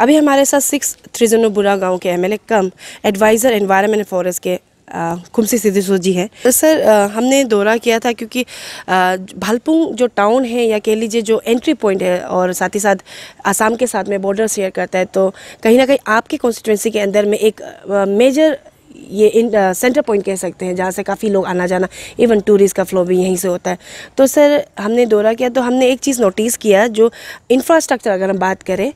अभी हमारे साथ सिक्स बुरा गाँव के MLA cum advisor environment and forest के खुमसी सिद्धेश्वर जी हैं तो सर आ, हमने दौरा किया था क्योंकि भालपुंग जो टाउन है या कह लीजिए जो एंट्री पॉइंट है और साथ ही साथ आसाम के साथ में बॉर्डर शेयर करता है तो कहीं ना कहीं आपके कॉन्स्टिट्यूंसी के अंदर में एक आ, मेजर ये इन सेंटर पॉइंट कह सकते हैं जहाँ से काफ़ी लोग आना जाना इवन टूरिस्ट का फ्लो भी यहीं से होता है तो सर हमने दौरा किया तो हमने एक चीज़ नोटिस किया जो इंफ्रास्ट्रक्चर अगर हम बात करें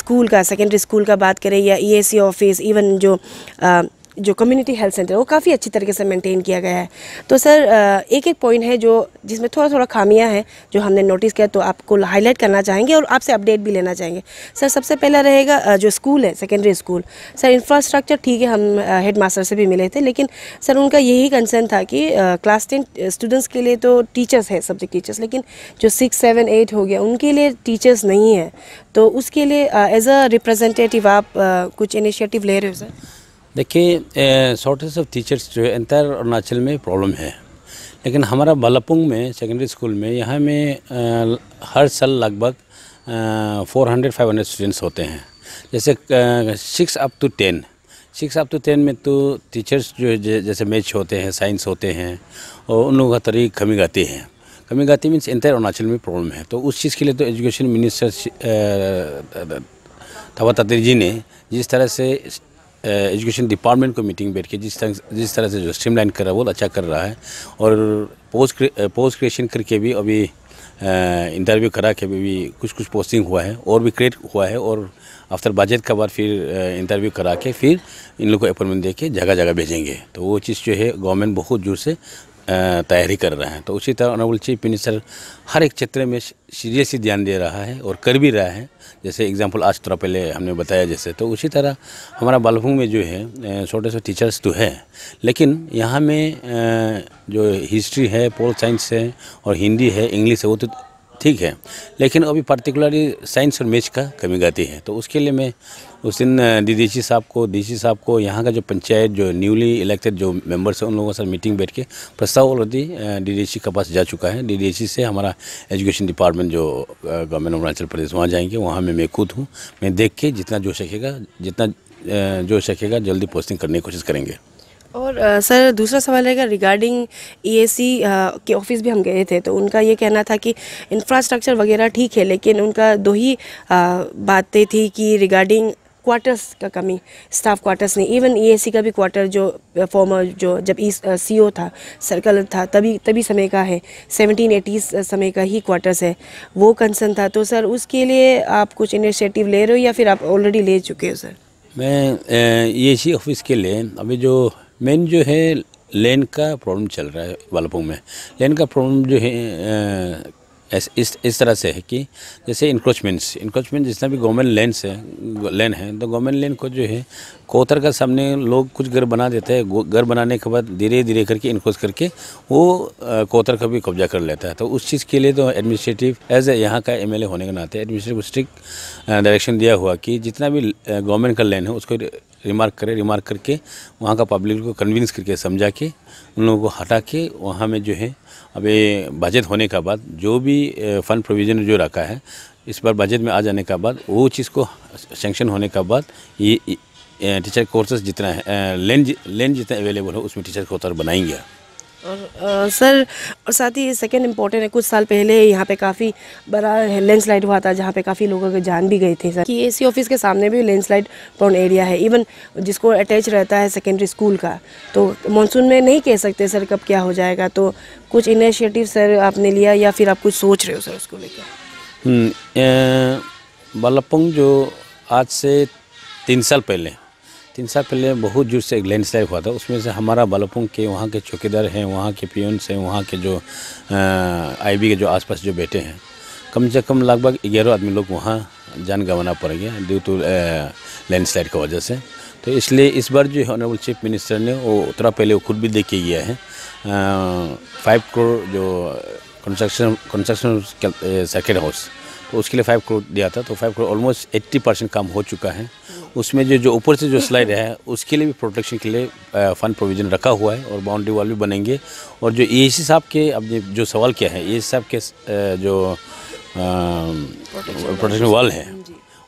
स्कूल का सेकेंडरी स्कूल का बात करें या ई ऑफिस इवन जो आ, जो कम्युनिटी हेल्थ सेंटर है वो काफ़ी अच्छी तरीके से मेंटेन किया गया है तो सर एक एक पॉइंट है जो जिसमें थोड़ा थोड़ा खामियां हैं जो हमने नोटिस किया तो आपको हाईलाइट करना चाहेंगे और आपसे अपडेट भी लेना चाहेंगे सर सबसे पहला रहेगा जो स्कूल है सेकेंडरी स्कूल सर इंफ्रास्ट्रक्चर ठीक है हम हेड मास्टर से भी मिले थे लेकिन सर उनका यही कंसर्न था कि क्लास टेन स्टूडेंट्स के लिए तो टीचर्स है सब्जेक्ट टीचर्स लेकिन जो सिक्स सेवन एट हो गया उनके लिए टीचर्स नहीं है तो उसके लिए एज अ रिप्रेजेंटेटिव आप आ, कुछ इनिशिएटिव ले रहे हो सर देखिए शॉर्टेज ऑफ टीचर्स जो है इंतर अरुणाचल में प्रॉब्लम है लेकिन हमारा बलपुंग में सेकेंडरी स्कूल में यहाँ में हर साल लगभग four hundred five hundred students होते हैं जैसे six up to ten six up to ten में तो टीचर्स जो जैसे मैथ्स होते हैं साइंस होते हैं और उन लोगों का तरीक कमी गाती है कमी गाती मीन्स इंटर अरुणाचल में प्रॉब्लम है तो उस चीज़ के लिए तो एजुकेशन मिनिस्टर थवा तत्री जी ने जिस तरह से एजुकेशन डिपार्टमेंट को मीटिंग बैठ के जिस तरह जिस तरह से जो स्ट्रीम लाइन कर रहा है वो अच्छा कर रहा है और पोस्ट पोस्ट क्रिएशन करके भी अभी इंटरव्यू करा के भी, भी कुछ कुछ पोस्टिंग हुआ है और भी क्रिएट हुआ है और आफ्टर बजट का बाद फिर इंटरव्यू करा के फिर इन लोग को अपॉइंटमेंट दे जगह जगह भेजेंगे तो वो चीज़ जो है गवर्नमेंट बहुत जोर से तैयारी कर रहे हैं तो उसी तरह ऑनरेबल चीफ मिनिस्टर हर एक क्षेत्र में सीरियसली ध्यान दे रहा है और कर भी रहा है जैसे एग्जाम्पल आज थोड़ा पहले हमने बताया जैसे तो उसी तरह हमारा बालभूम में जो है छोटे छोटे टीचर्स तो है लेकिन यहाँ में जो हिस्ट्री है पोल साइंस है और हिंदी है इंग्लिश है वो तो ठीक है लेकिन अभी पर्टिकुलरली साइंस और मैथ्स का कमी गाती है तो उसके लिए मैं उस दिन डी साहब को डी साहब को यहाँ का जो पंचायत जो न्यूली इलेक्टेड जो मेंबर्स हैं उन लोगों के साथ मीटिंग बैठ के प्रस्ताव ऑलरेडी डीडीसी के पास जा चुका है डीडीसी से हमारा एजुकेशन डिपार्टमेंट जो गवर्नमेंट अरुणाचल प्रदेश वहाँ जाएंगे वहाँ में मैं मेकूद हूँ मैं देख के जितना जो सकेगा जितना जो सकेगा जल्दी पोस्टिंग करने की कोशिश करेंगे और आ, सर दूसरा सवाल रहेगा रिगार्डिंग ईएसी e के ऑफिस भी हम गए थे तो उनका ये कहना था कि इंफ्रास्ट्रक्चर वगैरह ठीक है लेकिन उनका दो ही बातें थी कि रिगार्डिंग क्वार्टर्स का कमी स्टाफ क्वार्टर्स नहीं इवन ईएसी e का भी क्वार्टर जो फॉर्मर जो जब ई e सी था सर्कल था तभी तभी समय का है सेवनटीन एटीज समय का ही क्वार्टर्स है वो कंसर्न था तो सर उसके लिए आप कुछ इनिशिएटिव ले रहे हो या फिर आप ऑलरेडी ले चुके हो सर मैं ई ऑफिस के लिए अभी जो मेन जो है लेन का प्रॉब्लम चल रहा है वालपुंग में लेन का प्रॉब्लम जो है इस इस तरह से है कि जैसे इंक्रोचमेंट्स इंक्रोचमेंट जितना भी गवर्नमेंट लैंड्स है लेन है तो गवर्नमेंट लैंड को जो है कोतर का सामने लोग कुछ घर बना देते हैं घर बनाने के बाद धीरे धीरे करके इनक्रोच करके वो कोतर का भी कब्जा कर लेता है तो उस चीज़ के लिए तो एडमिनिस्ट्रेटिव एज ए यहाँ का एम होने के नाते एडमिनिस्ट्रेटिव स्ट्रिक्ट डायरेक्शन दिया हुआ कि जितना भी गवर्नमेंट का लैन है उसको रिमार्क करे रिमार्क करके वहाँ का पब्लिक को कन्विंस करके समझा के उन लोगों को हटा के वहाँ में जो है अभी बजट होने का बाद जो भी फंड प्रोविज़न जो रखा है इस बार बजट में आ जाने का बाद वो चीज़ को सेंक्शन होने का बाद ये टीचर कोर्सेज जितना है लेन लेन जितना अवेलेबल हो उसमें टीचर कोर्स बनाएंगे और आ, सर और साथ ही सेकेंड इम्पोर्टेंट है कुछ साल पहले यहाँ पे काफ़ी बड़ा लैंडस्लाइड हुआ था जहाँ पे काफ़ी लोगों के जान भी गई थी सर कि एसी ऑफिस के सामने भी लैंडस्लाइड प्रोन एरिया है इवन जिसको अटैच रहता है सेकेंडरी स्कूल का तो मानसून में नहीं कह सकते सर कब क्या हो जाएगा तो कुछ इनिशिएटिव सर आपने लिया या फिर आप कुछ सोच रहे हो सर उसको लेकर हम्म, बल्लभपुंग जो आज से तीन साल पहले तीन साल पहले बहुत जोर से एक स्लाइड हुआ था उसमें से हमारा बालापुंग के वहाँ के चौकीदार हैं वहाँ के पियोन्स हैं वहाँ के जो आईबी के जो आसपास जो बैठे हैं कम से कम लगभग ग्यारह आदमी लोग वहाँ जान गंवाना पड़ गया ड्यू टू स्लाइड की वजह से तो इसलिए इस बार जो ऑनरेबल चीफ मिनिस्टर ने वो उतना पहले वो खुद भी देख के गया है फाइव करोड़ जो कंस्ट्रक्शन कंस्ट्रक्शन सेकेंड हाउस तो उसके लिए फाइव करोड़ दिया था तो five crore almost eighty percent काम हो चुका है उसमें जो जो ऊपर से जो स्लाइड है उसके लिए भी प्रोटेक्शन के लिए फंड प्रोविजन रखा हुआ है और बाउंड्री वॉल भी बनेंगे और जो ए साहब के अब जो सवाल किया है ए साहब के जो प्रोटेक्शन वॉल है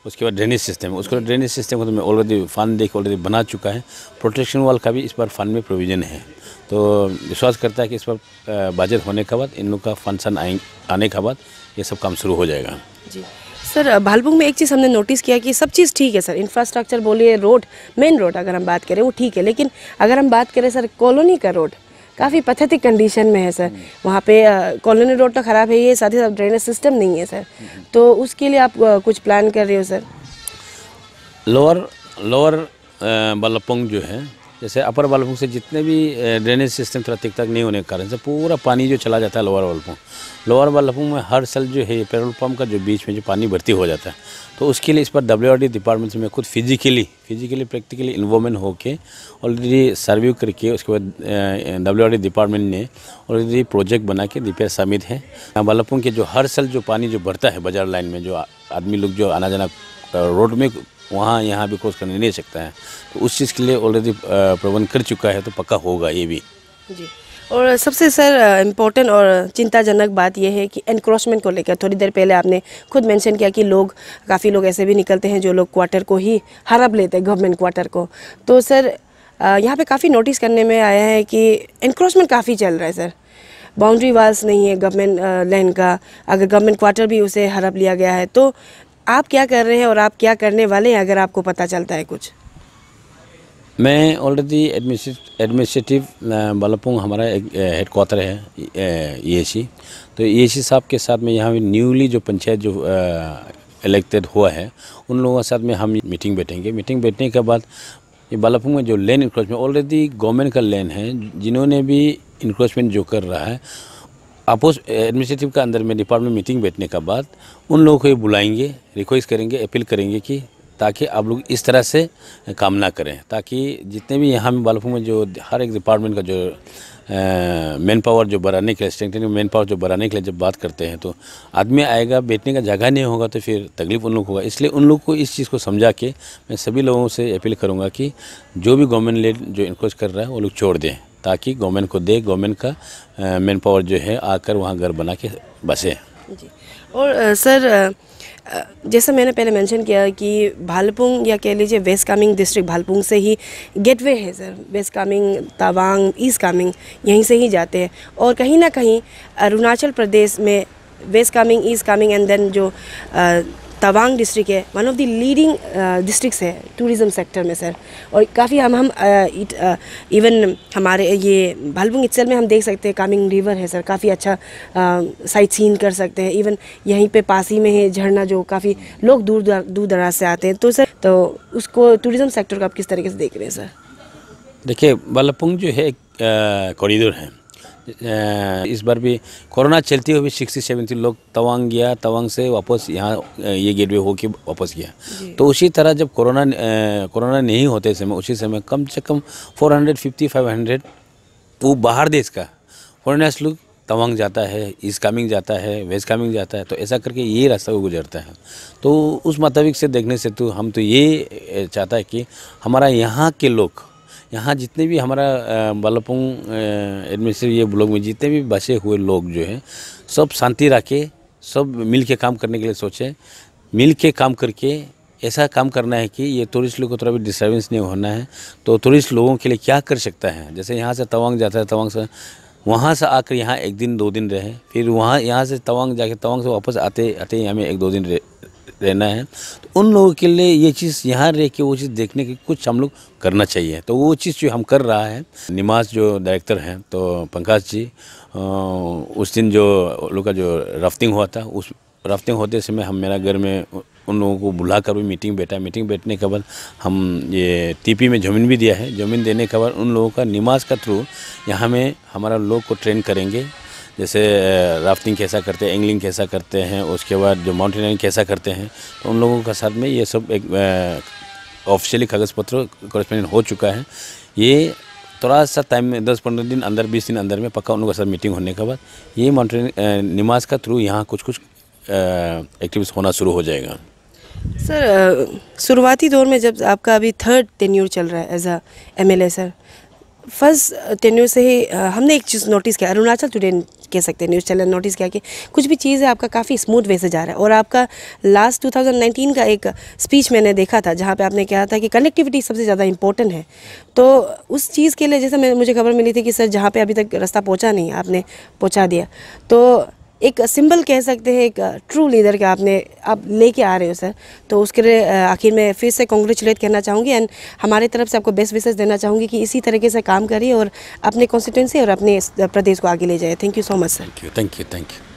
उसके बाद ड्रेनेज सिस्टम उसके बाद ड्रेनेज सिस्टम को तो मैं ऑलरेडी फंड देख ऑलरेडी बना चुका है प्रोटेक्शन वाल का भी इस बार फंड में प्रोविज़न है तो विश्वास करता है कि इस बार बजट होने के बाद इन लोग का फंड आने के बाद ये सब काम शुरू हो जाएगा जी सर भालपुंग में एक चीज़ हमने नोटिस किया कि सब चीज़ ठीक है सर इंफ्रास्ट्रक्चर बोलिए रोड मेन रोड अगर हम बात करें वो ठीक है लेकिन अगर हम बात करें सर कॉलोनी का रोड काफ़ी पथेटिक कंडीशन में है सर हम्म. वहाँ पे कॉलोनी रोड तो ख़राब है ये साथ ही साथ ड्रेनेज सिस्टम नहीं है सर हम्म. तो उसके लिए आप कुछ प्लान कर रहे हो सर लोअर लोअर बल्लपोंग जो है जैसे अपर वालपुंग से जितने भी ड्रेनेज सिस्टम थोड़ा तिक तक नहीं होने के कारण से पूरा पानी जो चला जाता है लोअर वालपुंग लोअर वालपुंग में हर साल जो है पेट्रोल पम्प का जो बीच में जो पानी भर्ती हो जाता है तो उसके लिए इस पर डब्ल्यू डिपार्टमेंट से मैं खुद फिजिकली फिजिकली प्रैक्टिकली इन्वॉल्वमेंट होकर ऑलरेडी सर्वे करके उसके बाद डब्ल्यू डिपार्टमेंट ने ऑलरेडी प्रोजेक्ट बना के रिपेयर समित है वालपुंग के जो हर साल जो पानी जो भरता है बाजार लाइन में जो आदमी लोग जो आना जाना रोड में वहाँ यहाँ भी कोर्स करने नहीं सकता है तो उस चीज़ के लिए ऑलरेडी प्रबंध कर चुका है तो पक्का होगा ये भी जी और सबसे सर इम्पोर्टेंट और चिंताजनक बात यह है कि एनक्रोचमेंट को लेकर थोड़ी देर पहले आपने खुद मेंशन किया कि लोग काफ़ी लोग ऐसे भी निकलते हैं जो लोग क्वार्टर को ही हड़प लेते हैं गवर्नमेंट क्वार्टर को तो सर यहाँ पे काफ़ी नोटिस करने में आया है कि इनक्रोचमेंट काफ़ी चल रहा है सर बाउंड्री वाल्स नहीं है गवर्नमेंट लैंड का अगर गवर्नमेंट क्वार्टर भी उसे हड़प लिया गया है तो आप क्या कर रहे हैं और आप क्या करने वाले हैं अगर आपको पता चलता है कुछ मैं ऑलरेडी एडमिनिस्ट्रेटिव बलपुंग हमारा हेड क्वार्टर है ई e तो ई e साहब के साथ में यहाँ न्यूली जो पंचायत जो इलेक्टेड हुआ है उन लोगों के साथ में हम मीटिंग बैठेंगे मीटिंग बैठने के बाद ये बालापुर में जो लैंड इंक्रोचमेंट ऑलरेडी गवर्नमेंट का लैंड है जिन्होंने भी इंक्रोचमेंट जो कर रहा है आपोस एडमिनिस्ट्रेटिव के अंदर में डिपार्टमेंट मीटिंग बैठने का बाद उन लोगों को ये बुलाएंगे रिक्वेस्ट करेंगे अपील करेंगे कि ताकि आप लोग इस तरह से काम ना करें ताकि जितने भी यहाँ में बालपुर में जो हर एक डिपार्टमेंट का जो मैन पावर जो बढ़ाने के लिए स्ट्रेंथनिंग मैन पावर जो बढ़ाने के लिए जब बात करते हैं तो आदमी आएगा बैठने का जगह नहीं होगा तो फिर तकलीफ उन लोग होगा इसलिए उन लोग को इस चीज़ को समझा के मैं सभी लोगों से अपील करूँगा कि जो भी गवर्नमेंट लेड जो इनक्रोच कर रहा है वो लोग छोड़ दें ताकि गवर्नमेंट को दे गवर्नमेंट का मैन पावर जो है आकर वहाँ घर बना के बसे जी और आ, सर जैसा मैंने पहले मेंशन किया कि भालपुंग या कह लीजिए वेस्ट कामिंग डिस्ट्रिक्ट भालपुंग से ही गेटवे है sir west Kameng Tawang east Kameng यहीं से ही जाते हैं और कहीं ना कहीं अरुणाचल प्रदेश में west coming east coming and then जो आ, तवांग डिस्ट्रिक्ट है one of the leading districts है टूरिज़म सेक्टर में सर और काफ़ी हम हम इवन uh, uh, हमारे ये भालबुंग इट्सल में हम देख सकते हैं कामिंग रिवर है सर काफ़ी अच्छा साइट uh, सीन कर सकते हैं इवन यहीं पे पास ही में है झरना जो काफ़ी लोग दूर दूर दराज से आते हैं तो सर तो उसको टूरिज़म सेक्टर को आप किस तरीके से देख रहे हैं सर देखिए बालापुंग जो है कॉरिडोर है इस बार भी कोरोना चलते हुए भी सिक्सटी सेवेंटी लोग तवांग गया तवांग से वापस यहाँ ये गेटवे होके वापस गया तो उसी तरह जब कोरोना कोरोना नहीं होते समय उसी समय कम से कम four hundred fifty five hundred वो बाहर देश का फॉरनर्स लोग तवांग जाता है ईस्ट कामिंग जाता है वेस्ट कामिंग जाता है तो ऐसा करके ये रास्ता वो गुजरता है तो उस मुताबिक से देखने से तो हम तो ये चाहता है कि हमारा यहाँ के लोग यहाँ जितने भी हमारा बल्लभपुंग एडमिनिस्ट्रेटिव ये ब्लॉक में जितने भी बसे हुए लोग जो हैं सब शांति रखे सब मिल के काम करने के लिए सोचें मिल के काम करके ऐसा काम करना है कि ये टूरिस्ट लोग को थोड़ा भी डिस्टर्बेंस नहीं होना है तो टूरिस्ट लोगों के लिए क्या कर सकता है जैसे यहाँ से तवांग जाता है तवांग से वहाँ से आकर यहाँ एक दिन दो दिन रहे फिर वहाँ यहाँ से तवांग जाके तवांग से वापस आते आते यहाँ में एक दो दिन रहे रहना है तो उन लोगों के लिए ये चीज़ यहाँ रह के वो चीज़ देखने की कुछ हम लोग करना चाहिए तो वो चीज़ जो हम कर रहा है निमाज जो डायरेक्टर हैं तो पंकज जी उस दिन जो लोग का जो राफ्टिंग हुआ था उस राफ्टिंग होते समय हम मेरा घर में उन लोगों को बुला कर भी मीटिंग बैठा मीटिंग बैठने के बाद हम ये टीपी में ज़मीन भी दिया है ज़मीन देने के बाद उन लोगों का नमाज का थ्रू यहाँ में हमारा लोग को ट्रेन करेंगे जैसे राफ्टिंग कैसा करते हैं एंगलिंग कैसा करते हैं उसके बाद जो माउंटेनियरिंग कैसा करते हैं तो उन लोगों के साथ में ये सब एक ऑफिशियली कागज़ पत्र कॉरेस्पॉन्डेंट हो चुका है ये थोड़ा सा टाइम में दस पंद्रह दिन अंदर बीस दिन अंदर में पक्का उन लोगों के साथ मीटिंग होने के बाद ये माउंटेन नमाज का थ्रू यहाँ कुछ कुछ एक्टिविटीज़ होना शुरू हो जाएगा सर शुरुआती दौर में जब आपका अभी थर्ड टेन्यूर चल रहा है as a M sir first tenure से ही हमने एक चीज़ नोटिस किया अरुणाचल टुडे कह सकते हैं न्यूज़ चैनल नोटिस किया कि कुछ भी चीज़ है आपका काफ़ी स्मूथ वे से जा रहा है और आपका लास्ट 2019 का एक स्पीच मैंने देखा था जहाँ पे आपने कहा था कि कनेक्टिविटी सबसे ज़्यादा इंपॉर्टेंट है तो उस चीज़ के लिए जैसे मैं मुझे खबर मिली थी कि सर जहाँ पर अभी तक रास्ता पहुँचा नहीं आपने पहुँचा दिया तो एक सिंबल कह सकते हैं एक ट्रू लीडर के आपने आप लेके आ रहे हो सर तो उसके लिए आखिर में फिर से कॉन्ग्रेचुलेट करना चाहूँगी एंड हमारे तरफ से आपको बेस्ट विशेष देना चाहूँगी कि इसी तरीके से काम करिए और अपने कॉन्स्टिट्यूंसी और अपने प्रदेश को आगे ले जाए thank you so much sir thank you thank you thank you